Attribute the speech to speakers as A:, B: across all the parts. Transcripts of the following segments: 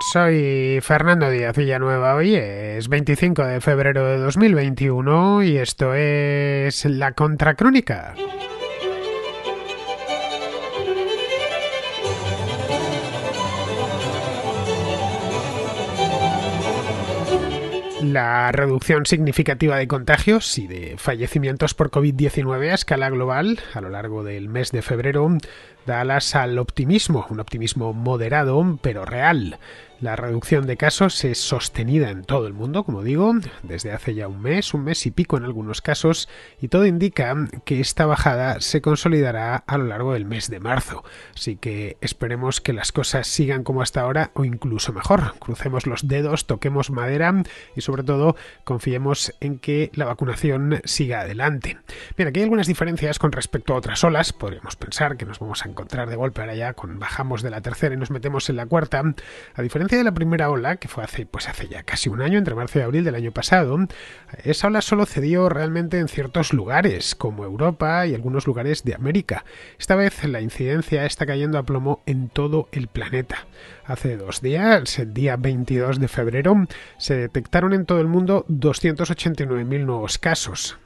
A: Soy Fernando Díaz Villanueva. Hoy es 25 de febrero de 2021 y esto es La Contracrónica. La reducción significativa de contagios y de fallecimientos por COVID-19 a escala global a lo largo del mes de febrero da alas al optimismo, un optimismo moderado pero real. La reducción de casos es sostenida en todo el mundo, como digo, desde hace ya un mes, un mes y pico en algunos casos, y todo indica que esta bajada se consolidará a lo largo del mes de marzo. Así que esperemos que las cosas sigan como hasta ahora o incluso mejor. Crucemos los dedos, toquemos madera y sobre todo confiemos en que la vacunación siga adelante. Bien, aquí hay algunas diferencias con respecto a otras olas. Podríamos pensar que nos vamos a encontrar de golpe ahora ya con bajamos de la tercera y nos metemos en la cuarta. A diferencia de la primera ola, que fue hace, pues hace ya casi un año, entre marzo y abril del año pasado, esa ola solo cedió realmente en ciertos lugares, como Europa y algunos lugares de América. Esta vez la incidencia está cayendo a plomo en todo el planeta. Hace dos días, el día 22 de febrero, se detectaron en todo el mundo 289.000 nuevos casos.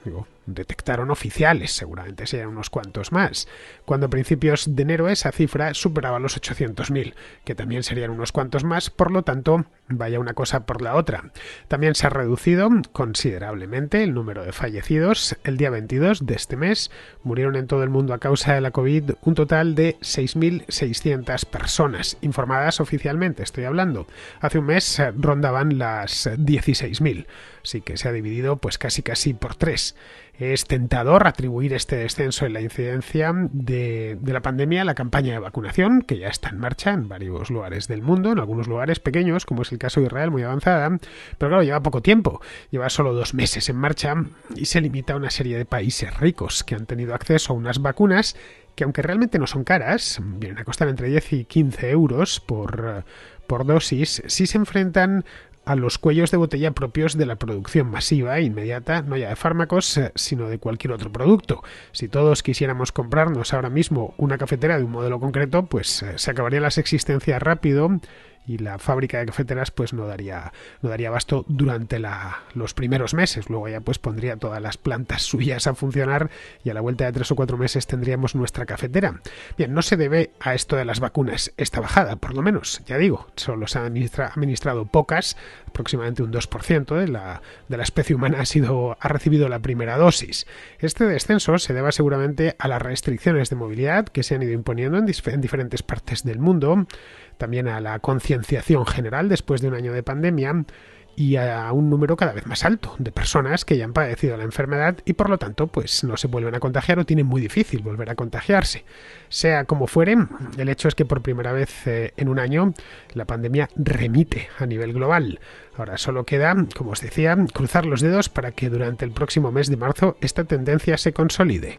A: detectaron oficiales, seguramente serían unos cuantos más, cuando a principios de enero esa cifra superaba los 800.000, que también serían unos cuantos más, por lo tanto, vaya una cosa por la otra. También se ha reducido considerablemente el número de fallecidos. El día 22 de este mes murieron en todo el mundo a causa de la COVID un total de 6.600 personas, informadas oficialmente oficialmente, estoy hablando, hace un mes eh, rondaban las 16.000, así que se ha dividido pues casi casi por tres. Es tentador atribuir este descenso en la incidencia de, de, la pandemia a la campaña de vacunación, que ya está en marcha en varios lugares del mundo, en algunos lugares pequeños, como es el caso de Israel, muy avanzada, pero claro, lleva poco tiempo, lleva solo dos meses en marcha y se limita a una serie de países ricos que han tenido acceso a unas vacunas que aunque realmente no son caras, vienen a costar entre 10 y 15 euros por, eh, por dosis, sí se enfrentan a los cuellos de botella propios de la producción masiva e inmediata, no ya de fármacos, eh, sino de cualquier otro producto. Si todos quisiéramos comprarnos ahora mismo una cafetera de un modelo concreto, pues eh, se acabarían las existencias rápido y la fábrica de cafeteras pues no daría, no daría abasto durante los primeros meses. Luego ya pues pondría todas las plantas suyas a funcionar y a la vuelta de tres o cuatro meses tendríamos nuestra cafetera. Bien, no se debe a esto de las vacunas esta bajada, por lo menos, ya digo, solo se han administrado pocas, aproximadamente un 2% de la, de la especie humana ha, sido, ha recibido la primera dosis. Este descenso se deba seguramente a las restricciones de movilidad que se han ido imponiendo en, en diferentes partes del mundo, también a la conciencia concienciación general después de un año de pandemia y a un número cada vez más alto de personas que ya han padecido la enfermedad y por lo tanto pues no se vuelven a contagiar o tienen muy difícil volver a contagiarse. Sea como fuere, el hecho es que por primera vez eh, en un año la pandemia remite a nivel global. Ahora solo queda, como os decía, cruzar los dedos para que durante el próximo mes de marzo esta tendencia se consolide.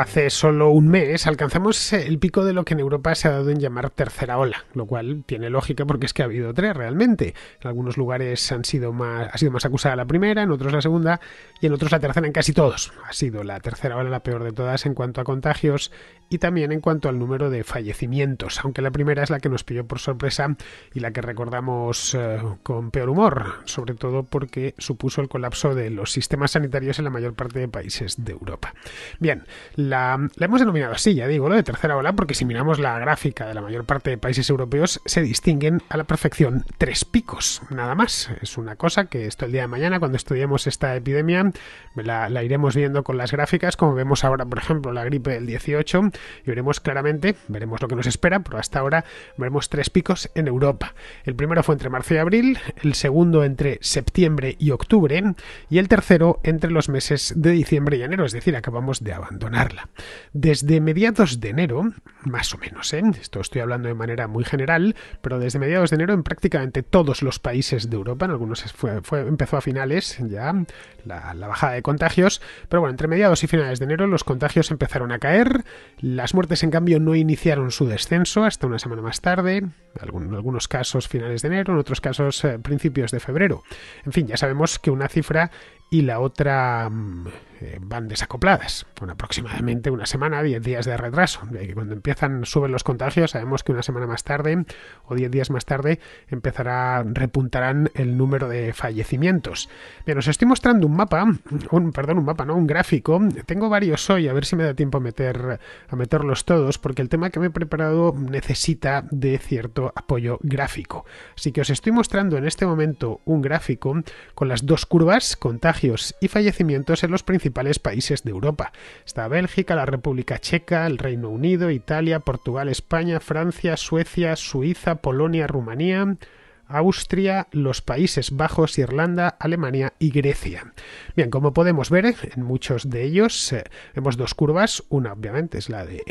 A: hace solo un mes alcanzamos el pico de lo que en Europa se ha dado en llamar tercera ola, lo cual tiene lógica porque es que ha habido tres realmente. En algunos lugares han sido más, ha sido más acusada la primera, en otros la segunda y en otros la tercera, en casi todos. Ha sido la tercera ola la peor de todas en cuanto a contagios, y también en cuanto al número de fallecimientos, aunque la primera es la que nos pilló por sorpresa y la que recordamos eh, con peor humor, sobre todo porque supuso el colapso de los sistemas sanitarios en la mayor parte de países de Europa. Bien, la, hemos denominado así, ya digo, lo de tercera ola, porque si miramos la gráfica de la mayor parte de países europeos, se distinguen a la perfección tres picos, nada más. Es una cosa que esto el día de mañana, cuando estudiemos esta epidemia, la, la iremos viendo con las gráficas, como vemos ahora, por ejemplo, la gripe del 18, y veremos claramente, veremos lo que nos espera, pero hasta ahora veremos tres picos en Europa. El primero fue entre marzo y abril, el segundo entre septiembre y octubre y el tercero entre los meses de diciembre y enero, es decir, acabamos de abandonarla. Desde mediados de enero, más o menos, ¿eh? esto estoy hablando de manera muy general, pero desde mediados de enero en prácticamente todos los países de Europa, en algunos empezó a finales ya, la, bajada de contagios, pero bueno, entre mediados y finales de enero los contagios empezaron a caer, las muertes en cambio no iniciaron su descenso hasta una semana más tarde, en algunos casos finales de enero, en otros casos eh, principios de febrero. En fin, ya sabemos que una cifra y la otra mm, eh, van desacopladas, con aproximadamente una semana, 10 días de retraso. Cuando empiezan, suben los contagios, sabemos que una semana más tarde o 10 días más tarde empezará, repuntarán el número de fallecimientos. Bien, os estoy mostrando un mapa, un, perdón, un mapa, no, un gráfico. Tengo varios hoy, a ver si me da tiempo a, meter, a meterlos todos, porque el tema que me he preparado necesita de cierto apoyo gráfico. Así que os estoy mostrando en este momento un gráfico con las dos curvas, contagio y fallecimientos en los principales países de Europa. Está Bélgica, la República Checa, el Reino Unido, Italia, Portugal, España, Francia, Suecia, Suiza, Polonia, Rumanía, Austria, los Países Bajos, Irlanda, Alemania y Grecia. Bien, como podemos ver, eh, en muchos de ellos eh, vemos dos curvas. Una, obviamente, es la de,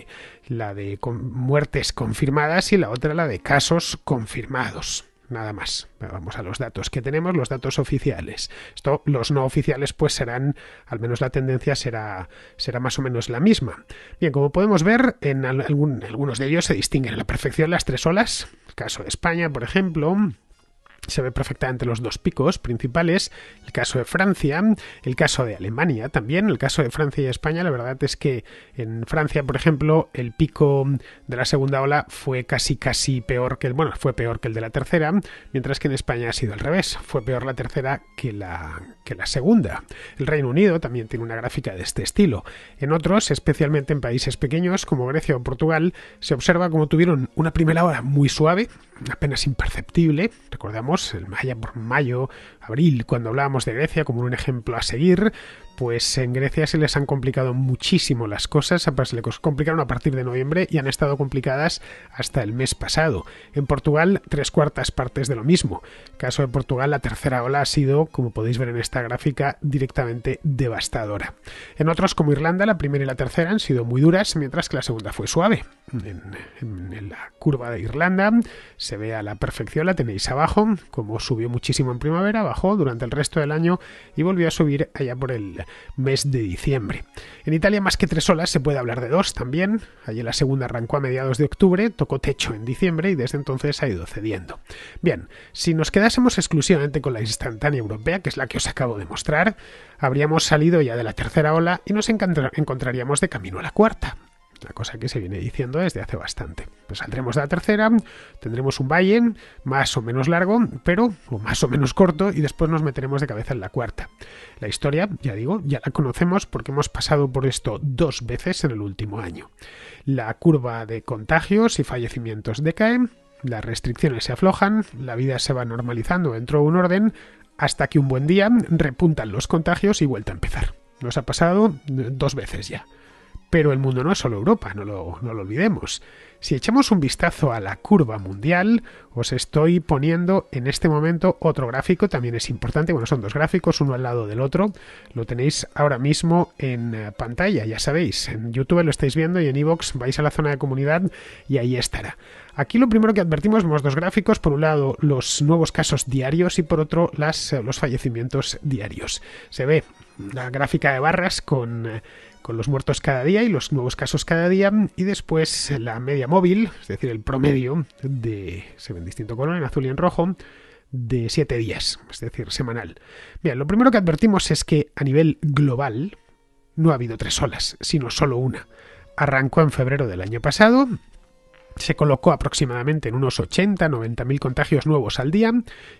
A: la de muertes confirmadas y la otra, la de casos confirmados nada más. Vamos a los datos que tenemos, los datos oficiales. Esto, los no oficiales, pues serán, al menos la tendencia será, será más o menos la misma. Bien, como podemos ver, en algunos de ellos se distinguen a la perfección las tres olas. caso de España, por ejemplo, se ve perfectamente los dos picos principales, el caso de Francia, el caso de Alemania también, el caso de Francia y España, la verdad es que en Francia, por ejemplo, el pico de la segunda ola fue casi casi peor que el, bueno, fue peor que el de la tercera, mientras que en España ha sido al revés, fue peor la tercera que la que la segunda. El Reino Unido también tiene una gráfica de este estilo. En otros, especialmente en países pequeños como Grecia o Portugal, se observa como tuvieron una primera hora muy suave, apenas imperceptible. Recordamos el Maya por mayo, abril, cuando hablábamos de Grecia como un ejemplo a seguir, pues en Grecia se les han complicado muchísimo las cosas, se les complicaron a partir de noviembre y han estado complicadas hasta el mes pasado. En Portugal, tres cuartas partes de lo mismo. caso de Portugal, la tercera ola ha sido, como podéis ver en esta gráfica, directamente devastadora. En otros, como Irlanda, la primera y la tercera han sido muy duras, mientras que la segunda fue suave. En, en la curva de Irlanda se ve a la perfección, la tenéis abajo, como subió muchísimo en primavera, bajó durante el resto del año y volvió a subir allá por el mes de diciembre. En Italia más que tres olas se puede hablar de dos también. Allí la segunda arrancó a mediados de octubre, tocó techo en diciembre y desde entonces ha ido cediendo. Bien, si nos quedásemos exclusivamente con la instantánea europea, que es la que os acabo de mostrar, habríamos salido ya de la tercera ola y nos encontraríamos de camino a la cuarta. La cosa que se viene diciendo desde hace bastante. Pues saldremos de la tercera, tendremos un valle más o menos largo, pero más o menos corto, y después nos meteremos de cabeza en la cuarta. La historia, ya digo, ya la conocemos porque hemos pasado por esto dos veces en el último año. La curva de contagios y fallecimientos decae, las restricciones se aflojan, la vida se va normalizando dentro de un orden, hasta que un buen día repuntan los contagios y vuelta a empezar. Nos ha pasado dos veces ya. Pero el mundo no es solo Europa, no lo, olvidemos. Si echamos un vistazo a la curva mundial, os estoy poniendo en este momento otro gráfico, también es importante, bueno, son dos gráficos, uno al lado del otro, lo tenéis ahora mismo en eh, pantalla, ya sabéis, en YouTube lo estáis viendo y en iVoox vais a la zona de comunidad y ahí estará. Aquí lo primero que advertimos vemos dos gráficos, por un lado los nuevos casos diarios y por otro eh, los fallecimientos diarios. Se ve la gráfica de barras con eh, con los muertos cada día y los nuevos casos cada día, y después la media móvil, es decir, el promedio de, se ven distinto color, en azul y en rojo, de 7 días, es decir, semanal. Bien, lo primero que advertimos es que a nivel global no ha habido tres olas, sino solo una. Arrancó en febrero del año pasado, se colocó aproximadamente en unos 80-90 mil contagios nuevos al día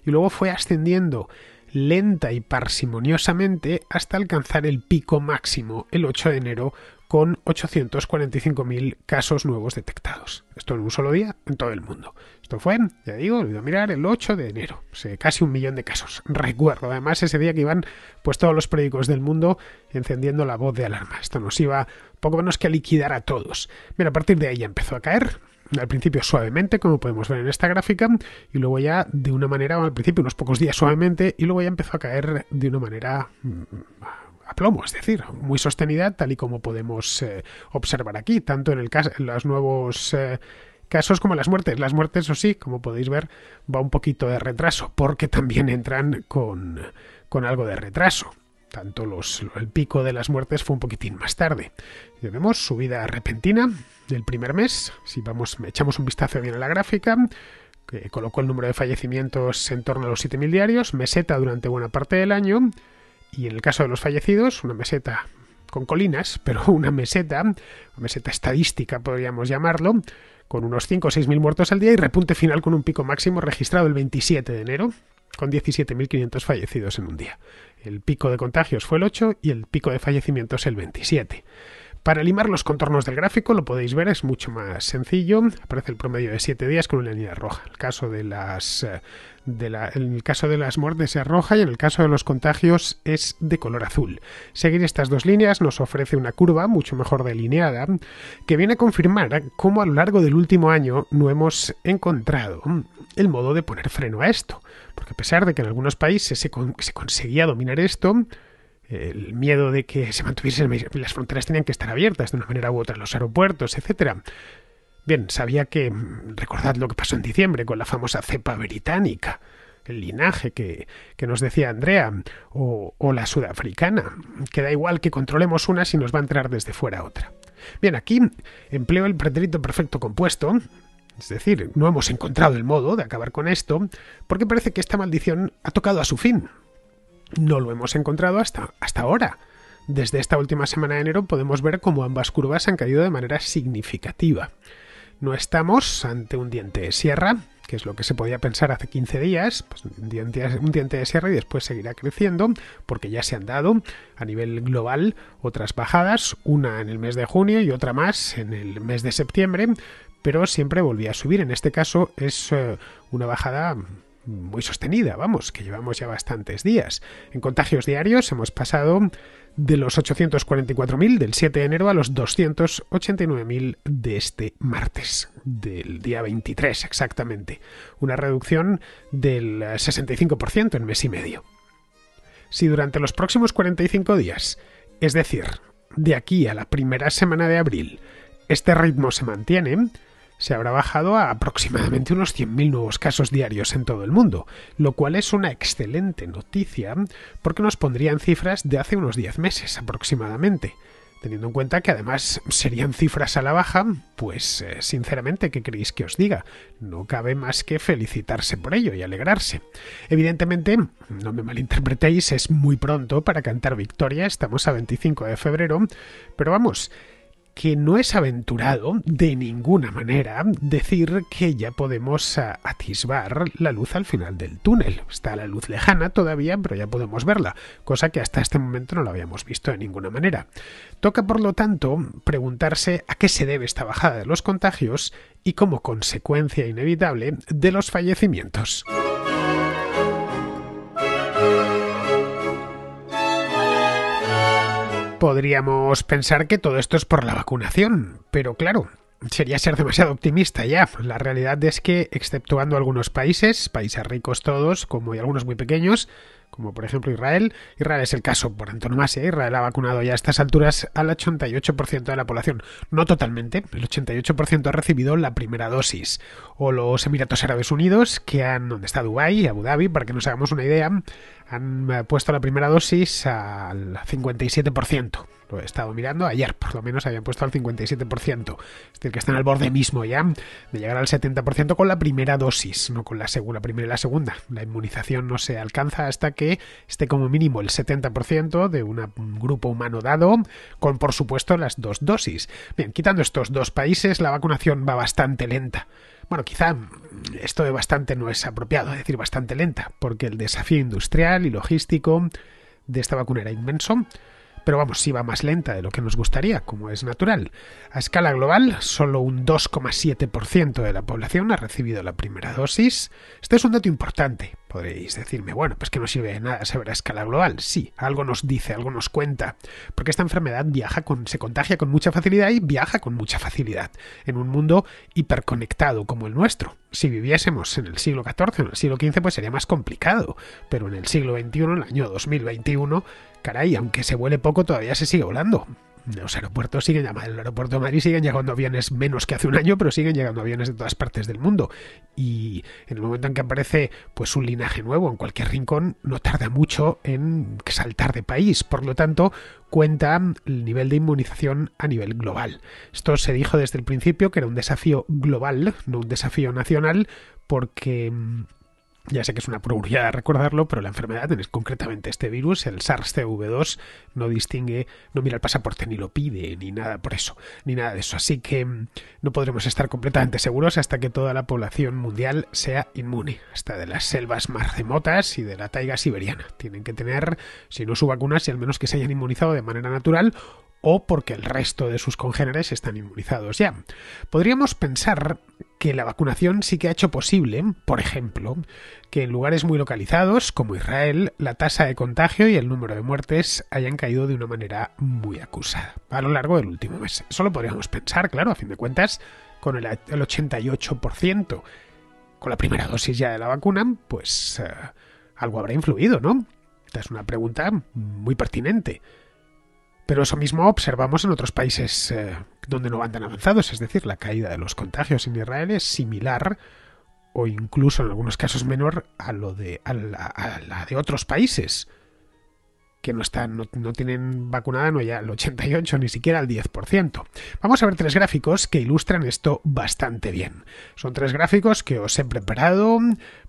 A: y luego fue ascendiendo lenta y parsimoniosamente hasta alcanzar el pico máximo el 8 de enero con 845.000 casos nuevos detectados. Esto en un solo día en todo el mundo. Esto fue, ya digo, lo a mirar el 8 de enero. casi un millón de casos. Recuerdo además ese día que iban pues todos los periódicos del mundo encendiendo la voz de alarma. Esto nos iba poco menos que a liquidar a todos. Mira, a partir de ahí ya empezó a caer al principio suavemente, como podemos ver en esta gráfica, y luego ya de una manera, al principio unos pocos días suavemente, y luego ya empezó a caer de una manera mm, a plomo, es decir, muy sostenida, tal y como podemos eh, observar aquí, tanto en, el caso, los nuevos... Eh, casos como en las muertes. Las muertes, o sí, como podéis ver, va un poquito de retraso, porque también entran con algo de retraso tanto el pico de las muertes fue un poquitín más tarde. Ya vemos subida repentina del primer mes. Si vamos, echamos un vistazo bien a la gráfica, que colocó el número de fallecimientos en torno a los 7.000 diarios, meseta durante buena parte del año, y en el caso de los fallecidos, una meseta con colinas, pero una meseta, una meseta estadística podríamos llamarlo, con unos 5 o 6.000 muertos al día y repunte final con un pico máximo registrado el 27 de enero, con 17.500 fallecidos en un día. El pico de contagios fue el 8 y el pico de fallecimientos el 27. Para limar los contornos del gráfico, lo podéis ver, es mucho más sencillo. Aparece el promedio de 7 días con una línea roja. El caso de las, eh, en el caso de las muertes es roja y en el caso de los contagios es de color azul. Seguir estas dos líneas nos ofrece una curva mucho mejor delineada que viene a confirmar cómo a lo largo del último año no hemos encontrado el modo de poner freno a esto. Porque a pesar de que en algunos países se conseguía dominar esto, el miedo de que se mantuviesen las fronteras tenían que estar abiertas de una manera u otra, los aeropuertos, etcétera. Bien, sabía que mm, recordad lo que pasó en diciembre con la famosa cepa británica, el linaje que, nos decía Andrea, o, o, la sudafricana, que da igual que controlemos una si nos va a entrar desde fuera otra. Bien, aquí empleo el pretérito perfecto compuesto, es decir, no hemos encontrado el modo de acabar con esto, porque parece que esta maldición ha tocado a su fin, no lo hemos encontrado hasta, hasta ahora. Desde esta última semana de enero podemos ver cómo ambas curvas han caído de manera significativa. No estamos ante un diente de sierra, que es lo que se podía pensar hace 15 días, pues un diente, de sierra y después seguirá creciendo, porque ya se han dado a nivel global otras bajadas, una en el mes de junio y otra más en el mes de septiembre, pero siempre volvía a subir. En este caso es eh, una bajada muy sostenida, vamos, que llevamos ya bastantes días. En contagios diarios hemos pasado de los 844.000 del 7 de enero a los 289.000 de este martes, del día 23 exactamente, una reducción del 65% en mes y medio. Si durante los próximos 45 días, es decir, de aquí a la primera semana de abril, este ritmo se mantiene, se habrá bajado a aproximadamente unos 100.000 nuevos casos diarios en todo el mundo, lo cual es una excelente noticia porque nos pondrían cifras de hace unos 10 meses aproximadamente. Teniendo en cuenta que además serían cifras a la baja, pues eh, sinceramente, ¿qué creéis que os diga? No cabe más que felicitarse por ello y alegrarse. Evidentemente, no me malinterpretéis, es muy pronto para cantar victoria, estamos a 25 de febrero, pero vamos, que no es aventurado de ninguna manera decir que ya podemos ah, atisbar la luz al final del túnel. Está la luz lejana todavía, pero ya podemos verla, cosa que hasta este momento no la habíamos visto de ninguna manera. Toca, por lo tanto, preguntarse a qué se debe esta bajada de los contagios y como consecuencia inevitable de los fallecimientos. podríamos pensar que todo esto es por la vacunación, pero claro, sería ser demasiado optimista ya. Pues la realidad es que, exceptuando algunos países, países ricos todos, como y algunos muy pequeños, como por ejemplo Israel, Israel es el caso por antonomasia. ¿eh? Israel ha vacunado ya a estas alturas al 88% de la población. No totalmente, el 88% ha recibido la primera dosis. O los Emiratos Árabes Unidos, que han, donde está Dubái, Abu Dhabi, para que nos hagamos una idea, han eh, puesto la primera dosis al 57% he estado mirando ayer, por lo menos habían puesto al 57%. Es decir, que están al borde mismo ya de llegar al 70% con la primera dosis, no con la segunda, primera y la segunda. La inmunización no se alcanza hasta que esté como mínimo el 70% de un grupo humano dado, con por supuesto las dos dosis. Bien, quitando estos dos países, la vacunación va bastante lenta. Bueno, quizá esto de bastante no es apropiado, decir, bastante lenta, porque el desafío industrial y logístico de esta vacuna era inmenso pero vamos, si va más lenta de lo que nos gustaría, como es natural. A escala global, solo un 2,7% de la población ha recibido la primera dosis. Este es un dato importante, Podréis decirme, bueno, pues que no sirve de nada saber a escala global. Sí, algo nos dice, algo nos cuenta, porque esta enfermedad viaja con, se contagia con mucha facilidad y viaja con mucha facilidad en un mundo hiperconectado como el nuestro. Si viviésemos en el siglo XIV o en el siglo XV, pues sería más complicado, pero en el siglo XXI, en el año 2021, caray, aunque se vuele poco, todavía se sigue volando los aeropuertos siguen llamando, el aeropuerto de Madrid siguen llegando aviones menos que hace un año, pero siguen llegando aviones de todas partes del mundo. Y en el momento en que aparece pues un linaje nuevo en cualquier rincón, no tarda mucho en saltar de país. Por lo tanto, cuenta el nivel de inmunización a nivel global. Esto se dijo desde el principio que era un desafío global, no un desafío nacional, porque mm, ya sé que es una probabilidad recordarlo, pero la enfermedad, es concretamente este virus, el SARS-CoV-2, no distingue, no mira el pasaporte ni lo pide, ni nada por eso, ni nada de eso. Así que mm, no podremos estar completamente seguros hasta que toda la población mundial sea inmune, hasta de las selvas más remotas y de la taiga siberiana. Tienen que tener, si no su vacuna, si al menos que se hayan inmunizado de manera natural o porque el resto de sus congéneres están inmunizados ya. Podríamos pensar que la vacunación sí que ha hecho posible, por ejemplo, que en lugares muy localizados, como Israel, la tasa de contagio y el número de muertes hayan caído de una manera muy acusada a lo largo del último mes. Solo podríamos pensar, claro, a fin de cuentas, con el 88%, con la primera dosis ya de la vacuna, pues eh, algo habrá influido, ¿no? Esta es una pregunta muy pertinente. Pero eso mismo observamos en otros países eh, donde no van tan avanzados, es decir, la caída de los contagios en Israel es similar o incluso en algunos casos menor a lo de a la, de otros países que no están no, tienen vacunada no ya el 88 ni siquiera el 10%. Vamos a ver tres gráficos que ilustran esto bastante bien. Son tres gráficos que os he preparado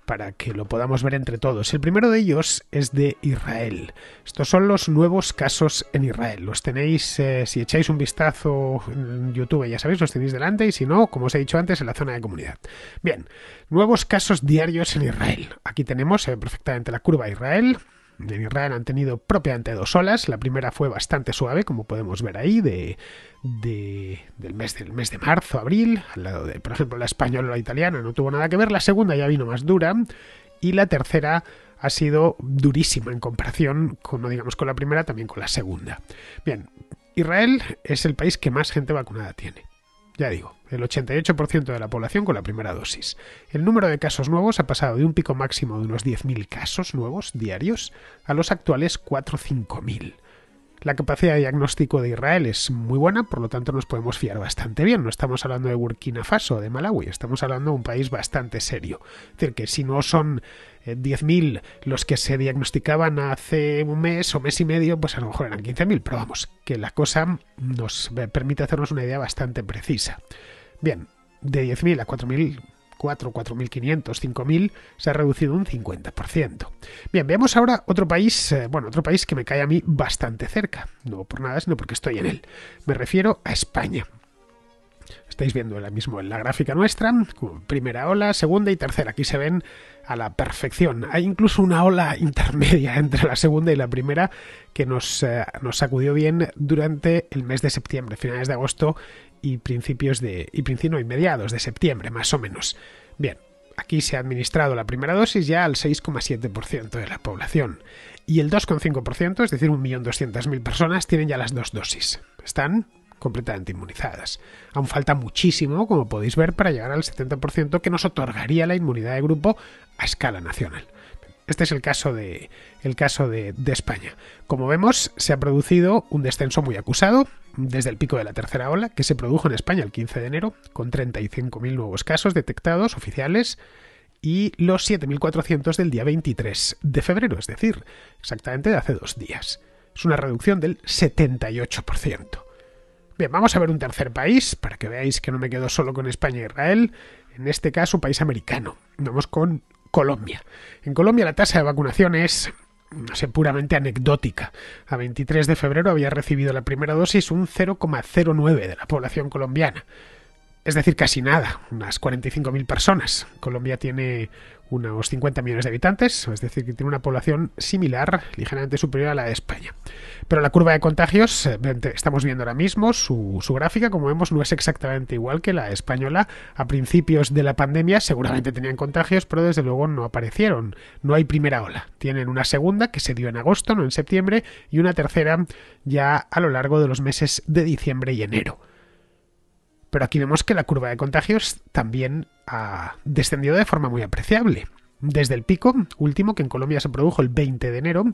A: para que lo podamos ver entre todos. El primero de ellos es de Israel. Estos son los nuevos casos en Israel. Los tenéis, eh, si echáis un vistazo en YouTube, ya sabéis, los tenéis delante y si no, como os he dicho antes, en la zona de comunidad. Bien, nuevos casos diarios en Israel. Aquí tenemos eh, perfectamente la curva Israel. En Israel han tenido propiamente dos olas. La primera fue bastante suave, como podemos ver ahí, de, del, mes, del mes de marzo, abril. Al lado de, por ejemplo, la española o la italiana no tuvo nada que ver. La segunda ya vino más dura. Y la tercera ha sido durísima en comparación con, digamos con la primera, también con la segunda. Bien, Israel es el país que más gente vacunada tiene. Ya digo, el 88% de la población con la primera dosis. El número de casos nuevos ha pasado de un pico máximo de unos 10.000 casos nuevos diarios a los actuales 4 5.000. La capacidad de diagnóstico de Israel es muy buena, por lo tanto nos podemos fiar bastante bien. No estamos hablando de Burkina Faso, de Malawi, estamos hablando de un país bastante serio. Es decir, que si no son 10.000 eh, los que se diagnosticaban hace un mes o mes y medio, pues a lo mejor eran 15.000, pero vamos, que la cosa nos eh, permite hacernos una idea bastante precisa. Bien, de 10.000 a 4.000 4, 4.500, 5.000, se ha reducido un 50%. Bien, veamos ahora otro país, eh, bueno, otro país que me cae a mí bastante cerca, no por nada, sino porque estoy en él. Me refiero a España. Estáis viendo ahora mismo en la gráfica nuestra, primera ola, segunda y tercera. Aquí se ven a la perfección. Hay incluso una ola intermedia entre la segunda y la primera que nos, eh, nos sacudió bien durante el mes de septiembre, finales de agosto y principios de y principios y mediados de septiembre, más o menos. Bien, aquí se ha administrado la primera dosis ya al 6,7% de la población y el 2,5%, es decir, 1.200.000 personas tienen ya las dos dosis. Están completamente inmunizadas. Aún falta muchísimo, como podéis ver, para llegar al 70% que nos otorgaría la inmunidad de grupo a escala nacional. Este es el caso de, el caso de, España. Como vemos, se ha producido un descenso muy acusado desde el pico de la tercera ola, que se produjo en España el 15 de enero, con 35.000 nuevos casos detectados oficiales y los 7.400 del día 23 de febrero, es decir, exactamente de hace dos días. Es una reducción del 78%. Bien, vamos a ver un tercer país, para que veáis que no me quedo solo con España e Israel, en este caso país americano. Vamos con Colombia. En Colombia la tasa de vacunación es no sé, puramente anecdótica. A 23 de febrero había recibido la primera dosis un 0,09 de la población colombiana. Es decir, casi nada, unas 45.000 personas. Colombia tiene unos 50 millones de habitantes, es decir, que tiene una población similar, ligeramente superior a la de España. Pero la curva de contagios, eh, estamos viendo ahora mismo su, su gráfica, como vemos, no es exactamente igual que la española. A principios de la pandemia seguramente tenían contagios, pero desde luego no aparecieron. No hay primera ola. Tienen una segunda que se dio en agosto, no en septiembre, y una tercera ya a lo largo de los meses de diciembre y enero. Pero aquí vemos que la curva de contagios también ha descendido de forma muy apreciable. Desde el pico último, que en Colombia se produjo el 20 de enero,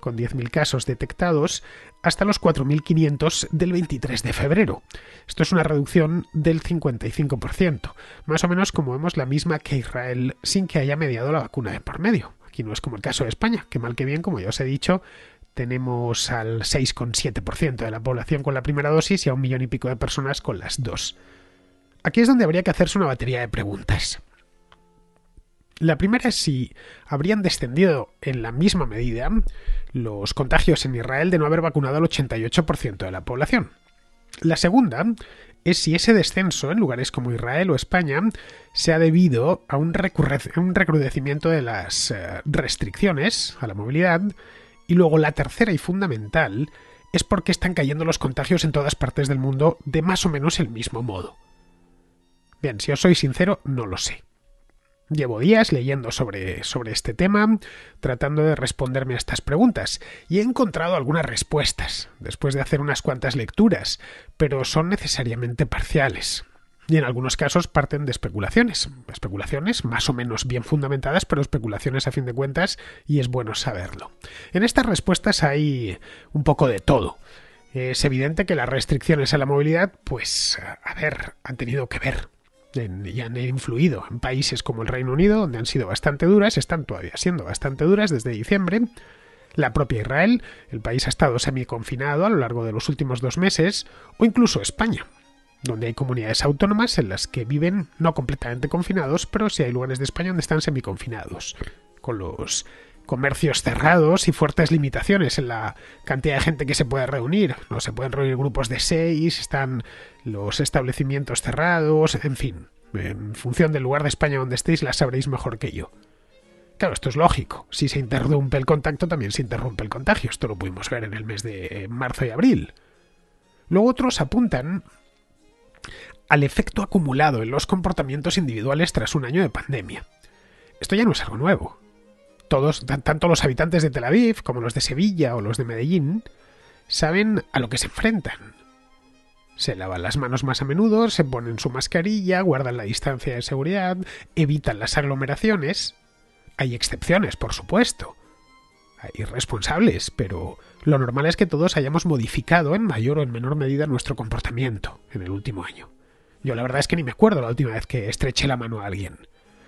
A: con 10.000 casos detectados, hasta los 4.500 del 23 de febrero. Esto es una reducción del 55%, más o menos como vemos la misma que Israel sin que haya mediado la vacuna de por medio. Aquí no es como el caso de España, que mal que bien, como ya os he dicho, tenemos al 6,7% de la población con la primera dosis y a un millón y pico de personas con las dos. Aquí es donde habría que hacerse una batería de preguntas. La primera es si habrían descendido en la misma medida los contagios en Israel de no haber vacunado al 88% de la población. La segunda es si ese descenso en lugares como Israel o España se ha debido a un, recrudecimiento de las eh, restricciones a la movilidad y luego la tercera y fundamental es por qué están cayendo los contagios en todas partes del mundo de más o menos el mismo modo. Bien, si os soy sincero, no lo sé. Llevo días leyendo sobre, sobre este tema, tratando de responderme a estas preguntas, y he encontrado algunas respuestas, después de hacer unas cuantas lecturas, pero son necesariamente parciales y en algunos casos parten de especulaciones, especulaciones más o menos bien fundamentadas, pero especulaciones a fin de cuentas y es bueno saberlo. En estas respuestas hay un poco de todo. Es evidente que las restricciones a la movilidad, pues, a ver, han tenido que ver y han influido en países como el Reino Unido, donde han sido bastante duras, están todavía siendo bastante duras desde diciembre. La propia Israel, el país ha estado semi-confinado a lo largo de los últimos dos meses, o incluso España, donde hay comunidades autónomas en las que viven no completamente confinados, pero sí hay lugares de España donde están semiconfinados, con los comercios cerrados y fuertes limitaciones en la cantidad de gente que se puede reunir. No se pueden reunir grupos de seis, están los establecimientos cerrados, en fin. En función del lugar de España donde estéis, las sabréis mejor que yo. Claro, esto es lógico. Si se interrumpe el contacto, también se interrumpe el contagio. Esto lo pudimos ver en el mes de marzo y abril. Luego otros apuntan al efecto acumulado en los comportamientos individuales tras un año de pandemia. Esto ya no es algo nuevo. Todos, tanto los habitantes de Tel Aviv como los de Sevilla o los de Medellín, saben a lo que se enfrentan. Se lavan las manos más a menudo, se ponen su mascarilla, guardan la distancia de seguridad, evitan las aglomeraciones. Hay excepciones, por supuesto. Hay responsables, pero lo normal es que todos hayamos modificado en mayor o en menor medida nuestro comportamiento en el último año. Yo la verdad es que ni me acuerdo la última vez que estreché la mano a alguien.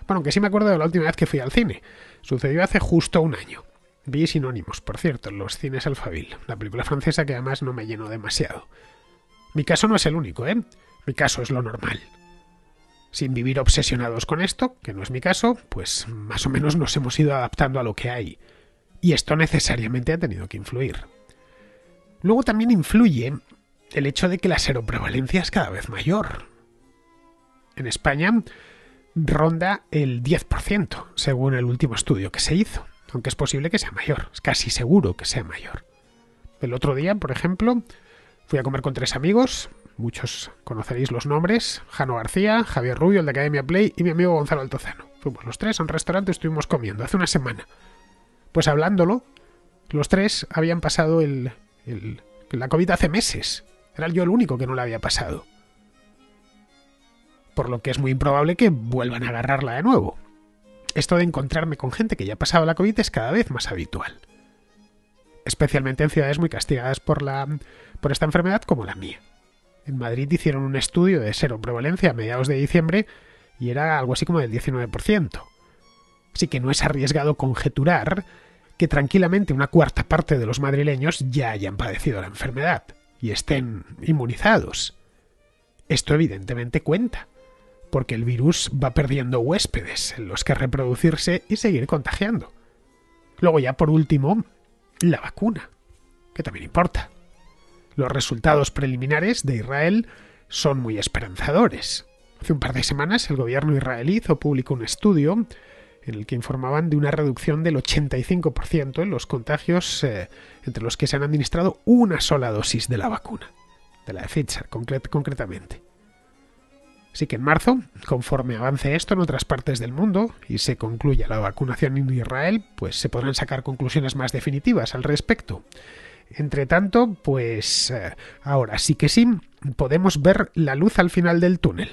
A: Bueno, aunque sí me acuerdo de la última vez que fui al cine. Sucedió hace justo un año. Vi Sinónimos, por cierto, los cines alfabil. la película francesa que además no me llenó demasiado. Mi caso no es el único, ¿eh? Mi caso es lo normal. Sin vivir obsesionados con esto, que no es mi caso, pues más o menos nos hemos ido adaptando a lo que hay. Y esto necesariamente ha tenido que influir. Luego también influye el hecho de que la seroprevalencia es cada vez mayor en España ronda el 10%, según el último estudio que se hizo, aunque es posible que sea mayor, es casi seguro que sea mayor. El otro día, por ejemplo, fui a comer con tres amigos, muchos conoceréis los nombres, Jano García, Javier Rubio, el de Academia Play, y mi amigo Gonzalo Altozano. Fuimos los tres a un restaurante y estuvimos comiendo hace una semana. Pues hablándolo, los tres habían pasado el, la COVID hace meses. Era yo el único que no la había pasado por lo que es muy improbable que vuelvan a agarrarla de nuevo. Esto de encontrarme con gente que ya ha pasado la COVID es cada vez más habitual, especialmente en ciudades muy castigadas por, la, por esta enfermedad como la mía. En Madrid hicieron un estudio de seroprevalencia a mediados de diciembre y era algo así como del 19%. Así que no es arriesgado conjeturar que tranquilamente una cuarta parte de los madrileños ya hayan padecido la enfermedad y estén inmunizados. Esto evidentemente cuenta porque el virus va perdiendo huéspedes en los que reproducirse y seguir contagiando. Luego ya por último, la vacuna, que también importa. Los resultados preliminares de Israel son muy esperanzadores. Hace un par de semanas el gobierno israelí hizo público un estudio en el que informaban de una reducción del 85% en los contagios eh, entre los que se han administrado una sola dosis de la vacuna, de la de Pfizer concretamente. Así que en marzo, conforme avance esto en otras partes del mundo y se concluya la vacunación en Israel, pues se podrán sacar conclusiones más definitivas al respecto. Entre tanto, pues eh, ahora sí que sí, podemos ver la luz al final del túnel.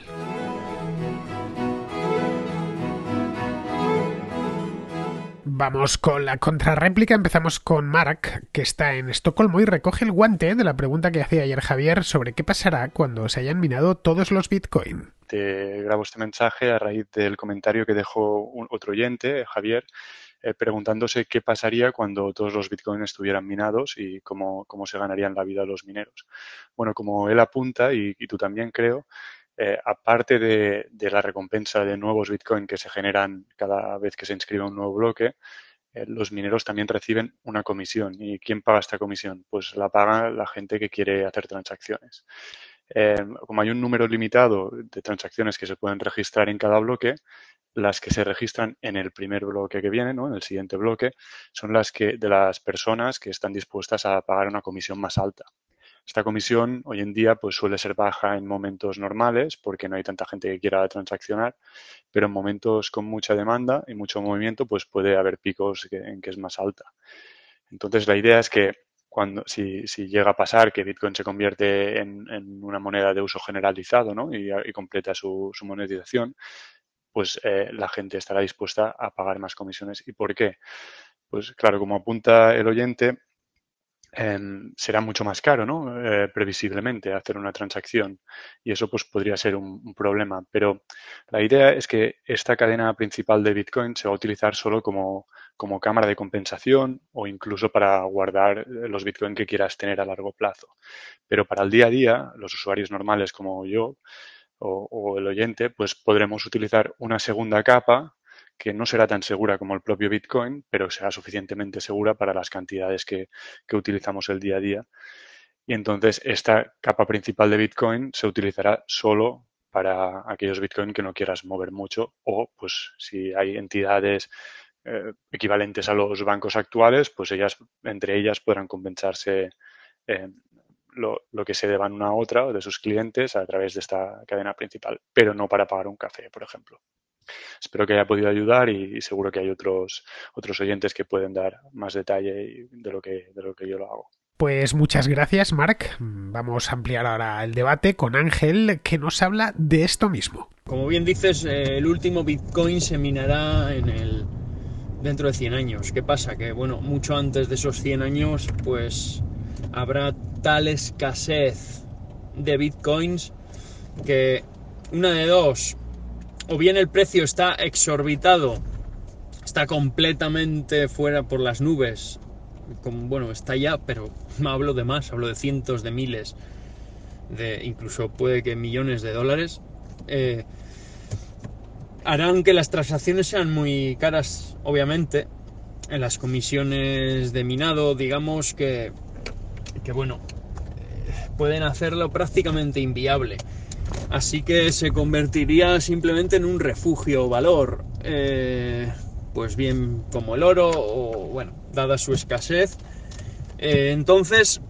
A: Vamos con la contrarréplica. Empezamos con Mark, que está en Estocolmo y recoge el guante de la pregunta que hacía ayer Javier sobre qué pasará cuando se hayan minado todos los Bitcoin.
B: Te grabo este mensaje a raíz del comentario que dejó un, otro oyente, Javier, eh, preguntándose qué pasaría cuando todos los bitcoins estuvieran minados y cómo, se ganarían la vida los mineros. Bueno, como él apunta, y tú también creo, eh, aparte de, la recompensa de nuevos Bitcoin que se generan cada vez que se inscribe un nuevo bloque, eh, los mineros también reciben una comisión. ¿Y quién paga esta comisión? Pues la paga la gente que quiere hacer transacciones. Eh, como hay un número limitado de transacciones que se pueden registrar en cada bloque, las que se registran en el primer bloque que viene, en el siguiente bloque, son las que de las personas que están dispuestas a pagar una comisión más alta. Esta comisión hoy en día pues, suele ser baja en momentos normales porque no hay tanta gente que quiera transaccionar, pero en momentos con mucha demanda y mucho movimiento pues puede haber picos en que es más alta. Entonces la idea es que cuando, si, llega a pasar que Bitcoin se convierte en, una moneda de uso generalizado y, completa su, monetización, pues eh, la gente estará dispuesta a pagar más comisiones. ¿Y por qué? Pues claro, como apunta el oyente, será mucho más caro, ¿no? Eh, previsiblemente hacer una transacción y eso pues podría ser un, problema. Pero la idea es que esta cadena principal de Bitcoin se va a utilizar solo como, cámara de compensación o incluso para guardar eh, los Bitcoin que quieras tener a largo plazo. Pero para el día a día, los usuarios normales como yo o el oyente, pues podremos utilizar una segunda capa que no será tan segura como el propio Bitcoin, pero será suficientemente segura para las cantidades que, utilizamos el día a día. Y entonces esta capa principal de Bitcoin se utilizará solo para aquellos Bitcoin que no quieras mover mucho o pues si hay entidades eh, equivalentes a los bancos actuales, pues ellas entre ellas podrán compensarse eh, lo, lo, que se deban una a otra o de sus clientes a través de esta cadena principal, pero no para pagar un café, por ejemplo espero que haya podido ayudar y, seguro que hay otros, otros oyentes que pueden dar más
C: detalle de lo que, de lo que yo lo hago.
A: Pues muchas gracias, Marc. Vamos a ampliar ahora el debate con Ángel, que nos habla de esto mismo.
C: Como bien dices, eh, el último Bitcoin se minará en el dentro de 100 años. ¿Qué pasa? Que bueno, mucho antes de esos 100 años, pues habrá tal escasez de Bitcoins que una de dos, o bien el precio está exorbitado, está completamente fuera por las nubes, bueno, está ya, pero me hablo de más, hablo de cientos de miles, de incluso puede que millones de dólares, eh, harán que las transacciones sean muy caras, obviamente, en las comisiones de minado, digamos que, que bueno, eh, pueden hacerlo prácticamente inviable. Así que se convertiría simplemente en un refugio valor, eh, pues bien como el oro o, bueno, dada su escasez. Eh, entonces,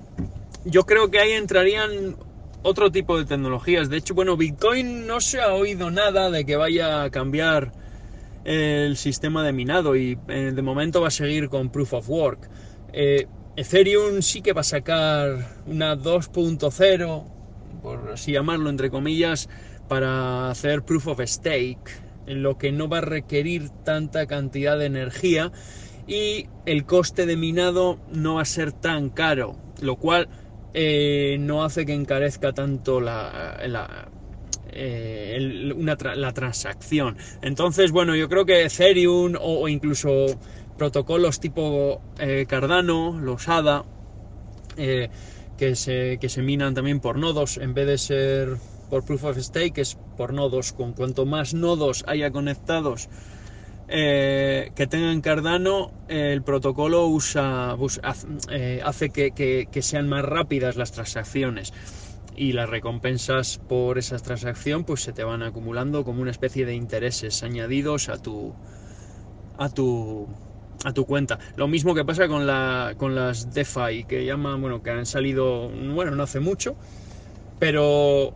C: yo creo que ahí entrarían otro tipo de tecnologías. De hecho, bueno, Bitcoin no se ha oído nada de que vaya a cambiar el sistema de minado y eh, de momento va a seguir con Proof of Work. Ethereum sí que va a sacar una 2.0 por así llamarlo, entre comillas, para hacer proof of stake, en lo que no va a requerir tanta cantidad de energía y el coste de minado no va a ser tan caro, lo cual eh, no hace que encarezca tanto la, eh, la, transacción. Entonces, bueno, yo creo que Ethereum o, incluso protocolos tipo eh, Cardano, los ADA, que se, minan también por nodos en vez de ser por proof of stake, es por nodos. Con cuanto más nodos haya conectados eh, que tengan Cardano, el protocolo usa, eh, hace que, sean más rápidas las transacciones y las recompensas por esas transacción pues se te van acumulando como una especie de intereses añadidos a tu a tu a tu cuenta. Lo mismo que pasa con, la, con las DeFi, que llaman, bueno, que han salido, bueno, no hace mucho, pero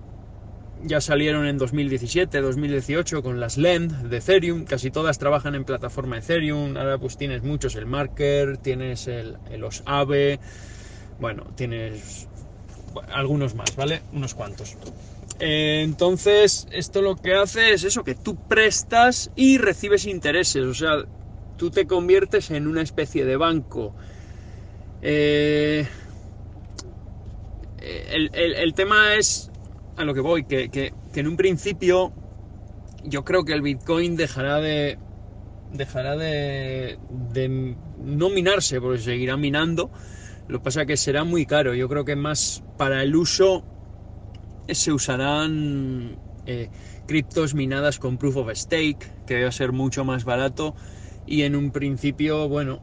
C: ya salieron en 2017, 2018 con las LEND de Ethereum, casi todas trabajan en plataforma Ethereum, ahora pues tienes muchos, el Marker, tienes el, los AVE, bueno, tienes algunos más, ¿vale? Unos cuantos. Eh, entonces, esto lo que hace es eso, que tú prestas y recibes intereses, o sea, tú te conviertes en una especie de banco. Eh, el, tema es a lo que voy, que, en un principio yo creo que el Bitcoin dejará de dejará de, de no minarse, porque seguirá minando. Lo que pasa es que será muy caro. Yo creo que más para el uso se usarán eh, criptos minadas con proof of stake, que va a ser mucho más barato y en un principio, bueno,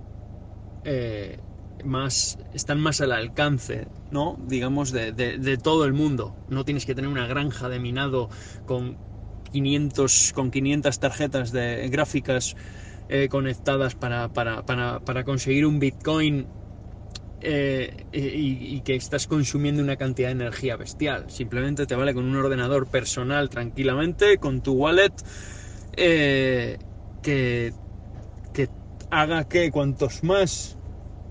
C: eh, más, están más al alcance, ¿no? Digamos, de, de, todo el mundo. No tienes que tener una granja de minado con 500, con 500 tarjetas de gráficas eh, conectadas para, conseguir un Bitcoin eh, y, que estás consumiendo una cantidad de energía bestial. Simplemente te vale con un ordenador personal tranquilamente, con tu wallet, eh, que haga que cuantos más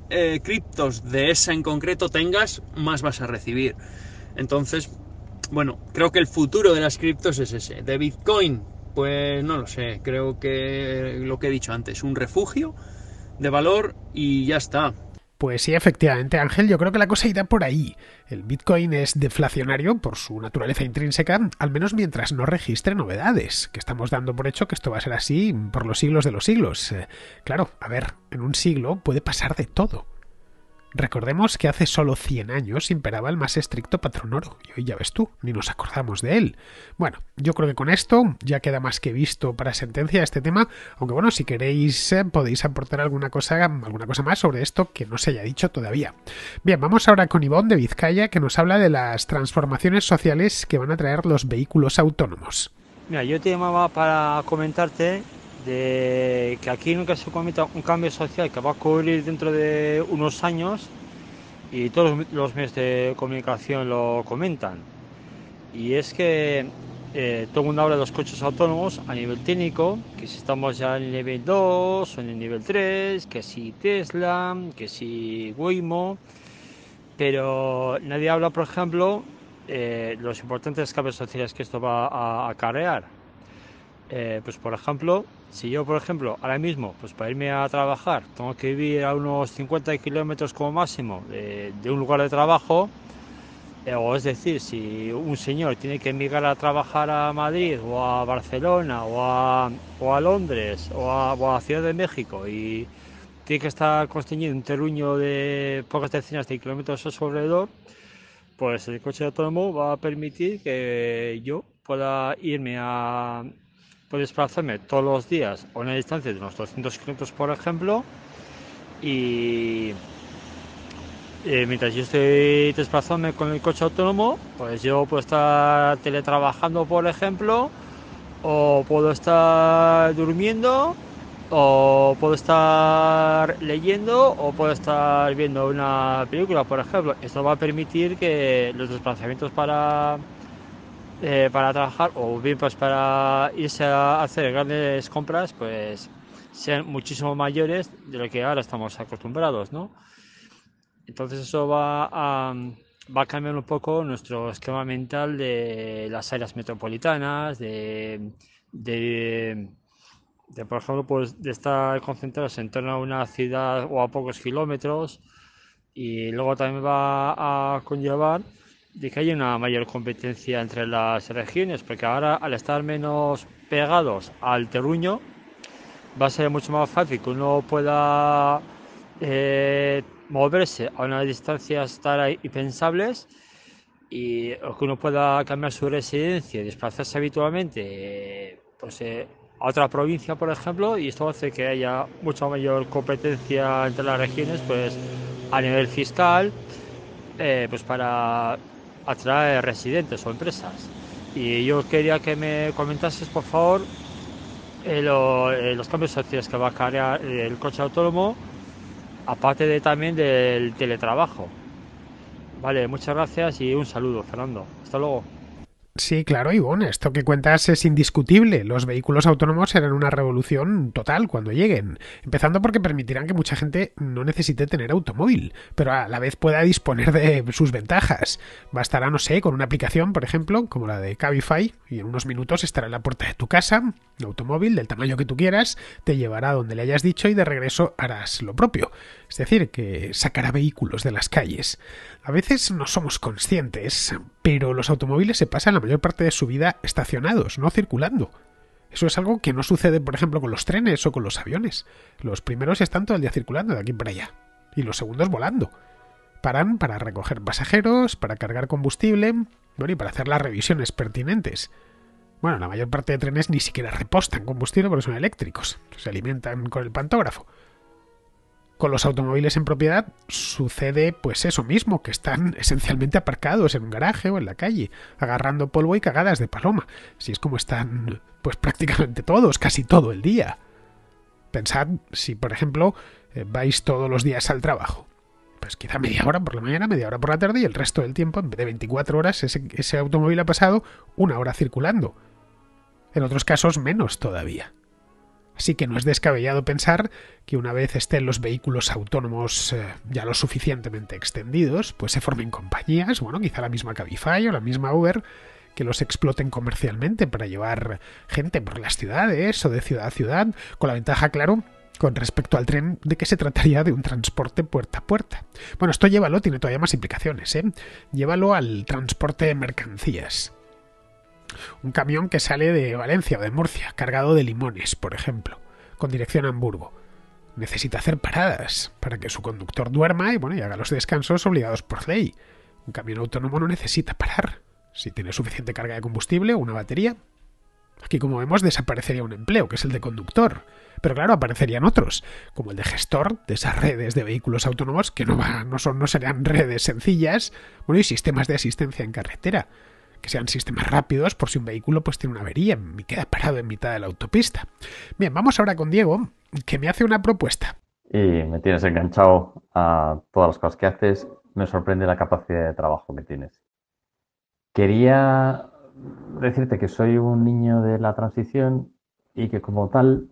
C: eh, criptos de esa en concreto tengas, más vas a recibir. Entonces, bueno, creo que el futuro de las criptos es ese. De Bitcoin, pues no lo sé, creo que lo que he dicho antes, un refugio de valor y ya está.
A: Pues sí, efectivamente, Ángel, yo creo que la cosa irá por ahí. El Bitcoin es deflacionario por su naturaleza intrínseca, al menos mientras no registre novedades, que estamos dando por hecho que esto va a ser así por los siglos de los siglos. Eh, claro, a ver, en un siglo puede pasar de todo. Recordemos que hace solo 100 años imperaba el más estricto oro y hoy ya ves tú, ni nos acordamos de él. Bueno, yo creo que con esto ya queda más que visto para sentencia este tema, aunque bueno, si queréis eh, podéis aportar alguna cosa, alguna cosa más sobre esto que no se haya dicho todavía. Bien, vamos ahora con Ivonne de Vizcaya, que nos habla de las transformaciones sociales que van a traer los vehículos autónomos.
D: Mira, yo te llamaba para comentarte de que aquí nunca se cometa un cambio social que va a ocurrir dentro de unos años y todos los medios de comunicación lo comentan. Y es que eh, todo el mundo habla de los coches autónomos a nivel técnico, que si estamos ya en el nivel 2 o en el nivel 3, que si Tesla, que si Waymo, pero nadie habla, por ejemplo, eh, los importantes cambios sociales que esto va a acarrear. Eh, pues por ejemplo, si yo por ejemplo ahora mismo, pues para irme a trabajar, tengo que vivir a unos 50 kilómetros como máximo de, un lugar de trabajo, eh, o es decir, si un señor tiene que migrar a trabajar a Madrid o a Barcelona o a, o a Londres o a, Ciudad de México y tiene que estar constreñido un terruño de pocas decenas de kilómetros a su alrededor, pues el coche autónomo va a permitir que yo pueda irme a, Puedo desplazarme todos los días a una distancia de unos 200 kilómetros, por ejemplo, y eh, mientras yo estoy desplazándome con el coche autónomo, pues yo puedo estar teletrabajando, por ejemplo, o puedo estar durmiendo, o puedo estar leyendo, o puedo estar viendo una película, por ejemplo. Esto va a permitir que los desplazamientos para eh, para trabajar o bien pues para irse a hacer grandes compras, pues sean muchísimo mayores de lo que ahora estamos acostumbrados, ¿no? Entonces eso va a, va a cambiar un poco nuestro esquema mental de las áreas metropolitanas, de, de, por ejemplo, pues de estar concentrados en torno a una ciudad o a pocos kilómetros y luego también va a conllevar de que hay una mayor competencia entre las regiones, porque ahora al estar menos pegados al terruño, va a ser mucho más fácil que uno pueda eh, moverse a unas distancias tan impensables y que uno pueda cambiar su residencia y desplazarse habitualmente pues, eh, a otra provincia, por ejemplo, y esto hace que haya mucha mayor competencia entre las regiones pues, a nivel fiscal, eh, pues para atrae residentes o empresas. Y yo quería que me comentases, por favor, eh, eh, los cambios sociales que va a cargar eh, el coche autónomo, aparte de también del teletrabajo. Vale, muchas gracias y un saludo, Fernando. Hasta
A: luego. Sí, claro, Ivonne, esto que cuentas es indiscutible. Los vehículos autónomos serán una revolución total cuando lleguen, empezando porque permitirán que mucha gente no necesite tener automóvil, pero a la vez pueda disponer de sus ventajas. Bastará, no sé, con una aplicación, por ejemplo, como la de Cabify, y en unos minutos estará en la puerta de tu casa, el automóvil del tamaño que tú quieras, te llevará a donde le hayas dicho y de regreso harás lo propio. Es decir, que sacará vehículos de las calles. A veces no somos conscientes, pero los automóviles se pasan la mayor parte de su vida estacionados, no circulando. Eso es algo que no sucede, por ejemplo, con los trenes o con los aviones. Los primeros están todo el día circulando de aquí para allá, y los segundos volando. Paran para recoger pasajeros, para cargar combustible, bueno, y para hacer las revisiones pertinentes. Bueno, la mayor parte de trenes ni siquiera repostan combustible porque son eléctricos, se alimentan con el pantógrafo. Con los automóviles en propiedad sucede pues eso mismo, que están esencialmente aparcados en un garaje o en la calle, agarrando polvo y cagadas de paloma, si es como están pues prácticamente todos, casi todo el día. Pensad si, por ejemplo, eh, vais todos los días al trabajo. Pues quizá media hora por la mañana, media hora por la tarde y el resto del tiempo, en vez de 24 horas, ese automóvil ha pasado una hora circulando. En otros casos menos todavía. Así que no es descabellado pensar que una vez estén los vehículos autónomos eh, ya lo suficientemente extendidos, pues se formen compañías, bueno, quizá la misma Cabify o la misma Uber, que los exploten comercialmente para llevar gente por las ciudades o de ciudad a ciudad, con la ventaja, claro, con respecto al tren, de que se trataría de un transporte puerta a puerta. Bueno, esto llévalo, tiene todavía más implicaciones, ¿eh? Llévalo al transporte de mercancías. Un camión que sale de Valencia o de Murcia, cargado de limones, por ejemplo, con dirección a Hamburgo. Necesita hacer paradas para que su conductor duerma y, bueno, y haga los descansos obligados por ley. Un camión autónomo no necesita parar. Si tiene suficiente carga de combustible o una batería. Aquí, como vemos, desaparecería un empleo, que es el de conductor. Pero claro, aparecerían otros, como el de gestor de esas redes de vehículos autónomos que no, son, no serán redes sencillas, bueno, y sistemas de asistencia en carretera que sean sistemas rápidos por si un vehículo pues tiene una avería y queda parado en mitad de la autopista. Bien, vamos ahora con Diego, que me hace una propuesta.
E: Y me tienes enganchado a todas las cosas que haces. Me sorprende la capacidad de trabajo que tienes. Quería decirte que soy un niño de la transición y que como tal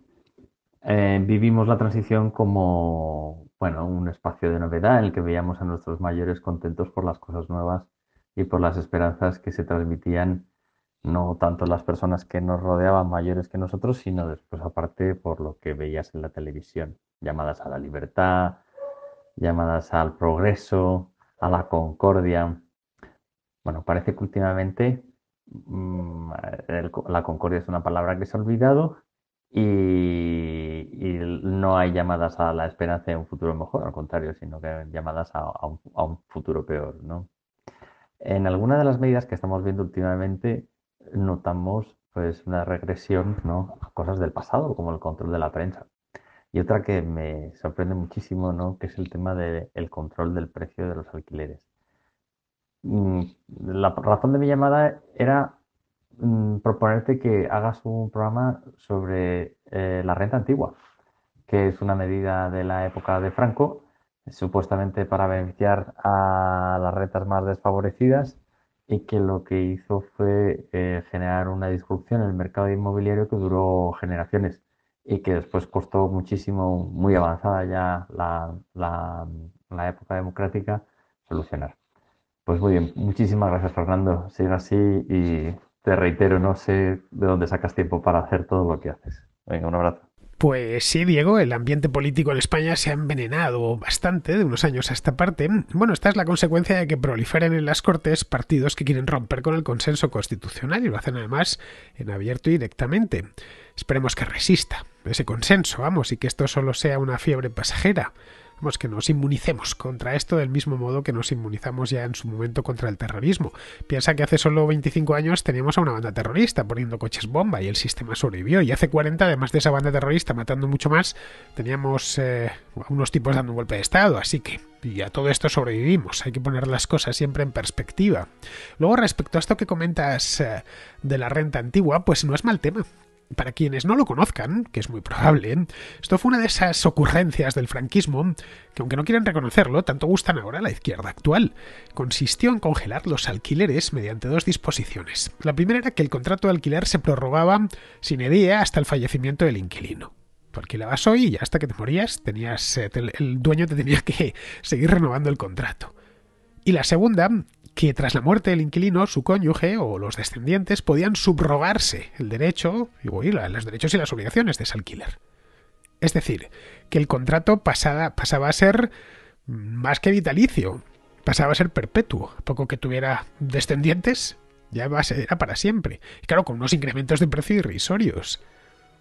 E: eh, vivimos la transición como bueno, un espacio de novedad en el que veíamos a nuestros mayores contentos por las cosas nuevas y por las esperanzas que se transmitían no tanto las personas que nos rodeaban mayores que nosotros, sino después aparte por lo que veías en la televisión, llamadas a la libertad, llamadas al progreso, a la concordia. Bueno, parece que últimamente mm, la concordia es una palabra que se ha olvidado y, no hay llamadas a la esperanza de un futuro mejor, al contrario, sino que hay llamadas a, un, a un futuro peor, ¿no? En algunas de las medidas que estamos viendo últimamente notamos pues una regresión a cosas del pasado, como el control de la prensa. Y otra que me sorprende muchísimo, que es el tema del control del precio de los alquileres. Mm, la razón de mi llamada era mm, proponerte que hagas un programa sobre eh, la renta antigua, que es una medida de la época de Franco supuestamente para beneficiar a las retas más desfavorecidas y que lo que hizo fue eh, generar una disrupción en el mercado inmobiliario que duró generaciones y que después costó muchísimo, muy avanzada ya la, época democrática, solucionar. Pues muy bien, muchísimas gracias Fernando, sigue así y te reitero, no sé de dónde sacas tiempo para hacer todo lo que haces. Venga, un abrazo.
A: Pues sí, Diego, el ambiente político en España se ha envenenado bastante de unos años a esta parte. Bueno, esta es la consecuencia de que proliferen en las Cortes partidos que quieren romper con el consenso constitucional y lo hacen además en abierto y directamente. Esperemos que resista ese consenso, vamos, y que esto solo sea una fiebre pasajera que nos inmunicemos contra esto del mismo modo que nos inmunizamos ya en su momento contra el terrorismo. Piensa que hace solo 25 años teníamos a una banda terrorista poniendo coches bomba y el sistema sobrevivió. Y hace 40, además de esa banda terrorista matando mucho más, teníamos eh, unos tipos dando un golpe de Estado. Así que y a todo esto sobrevivimos. Hay que poner las cosas siempre en perspectiva. Luego, respecto a esto que comentas eh, de la renta antigua, pues no es mal tema. Para quienes no lo conozcan, que es muy probable, esto fue una de esas ocurrencias del franquismo que, aunque no quieran reconocerlo, tanto gustan ahora a la izquierda actual. Consistió en congelar los alquileres mediante dos disposiciones. La primera era que el contrato de alquiler se prorrogaba sin edía hasta el fallecimiento del inquilino alquilabas hoy y hasta que te morías tenías, eh, el dueño te tenía que seguir renovando el contrato. Y la segunda que tras la muerte del inquilino, su cónyuge o los descendientes podían subrogarse el derecho, y los derechos y las obligaciones de ese alquiler. Es decir, que el contrato pasada, pasaba a ser más que vitalicio, pasaba a ser perpetuo, poco que tuviera descendientes, ya ser, era para siempre. Y claro, con unos incrementos de precio irrisorios.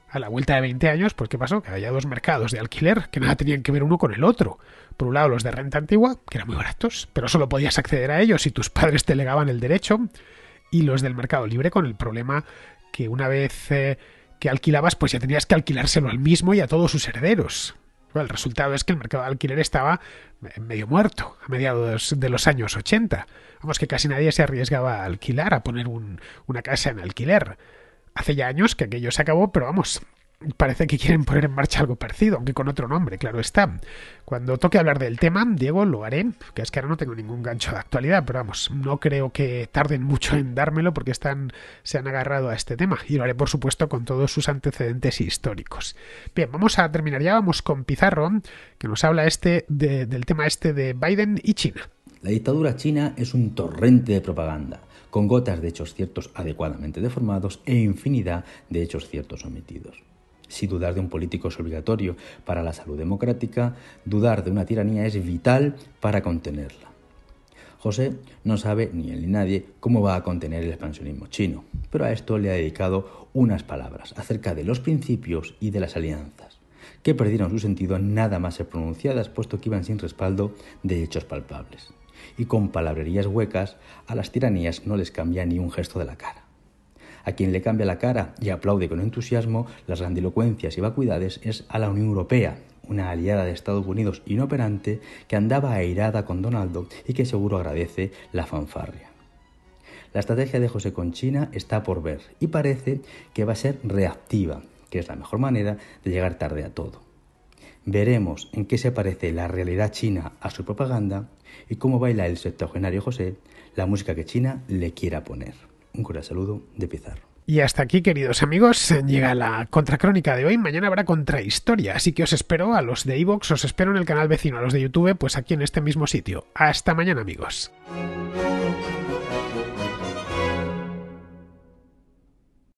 A: A la vuelta de 20 años, pues ¿qué pasó? Que había dos mercados de alquiler que nada tenían que ver uno con el otro. Por un lado, los de renta antigua, que eran muy baratos, pero solo podías acceder a ellos si tus padres te legaban el derecho, y los del mercado libre, con el problema que una vez eh, que alquilabas, pues ya tenías que alquilárselo al mismo y a todos sus herederos. el resultado es que el mercado de alquiler estaba eh, medio muerto a mediados de los años 80. Vamos, que casi nadie se arriesgaba a alquilar, a poner una casa en alquiler. Hace ya años que aquello se acabó, pero vamos, parece que quieren poner en marcha algo parecido, aunque con otro nombre, claro está. Cuando toque hablar del tema, Diego, lo haré, que es que ahora no tengo ningún gancho de actualidad, pero vamos, no creo que tarden mucho en dármelo porque se han agarrado a este tema, y lo haré por supuesto con todos sus antecedentes históricos. Bien, vamos a terminar ya, vamos con Pizarro, que nos habla este del tema este
F: de Biden y China. La dictadura china es un torrente de propaganda con gotas de hechos ciertos adecuadamente deformados e infinidad de hechos ciertos omitidos. Si dudar de un político es obligatorio para la salud democrática, dudar de una tiranía es vital para contenerla. José no sabe ni él ni nadie cómo va a contener el expansionismo chino, pero a esto le ha dedicado unas palabras acerca de los principios y de las alianzas, que perdieron su sentido nada más ser pronunciadas puesto que iban sin respaldo de hechos palpables. Y con palabrerías huecas a las tiranías no les cambia ni un gesto de la cara a quien le cambia la cara y aplaude con entusiasmo las grandilocuencias y vacuidades es a la Unión Europea, una aliada de Estados Unidos inoperante que andaba airada con Donaldo y que seguro agradece la fanfarria. La estrategia de José con China está por ver y parece que va a ser reactiva, que es la mejor manera de llegar tarde a todo. Veremos en qué se parece la realidad china a su propaganda y cómo baila el septuagenario José la música que China le quiera poner. Un cordial saludo de Pizarro.
A: Y hasta aquí, queridos amigos, llega la contracrónica de hoy. Mañana habrá contrahistoria, así que os espero a los de iVoox, os espero en el canal vecino, a los de YouTube, pues aquí en este mismo sitio. Hasta mañana, amigos.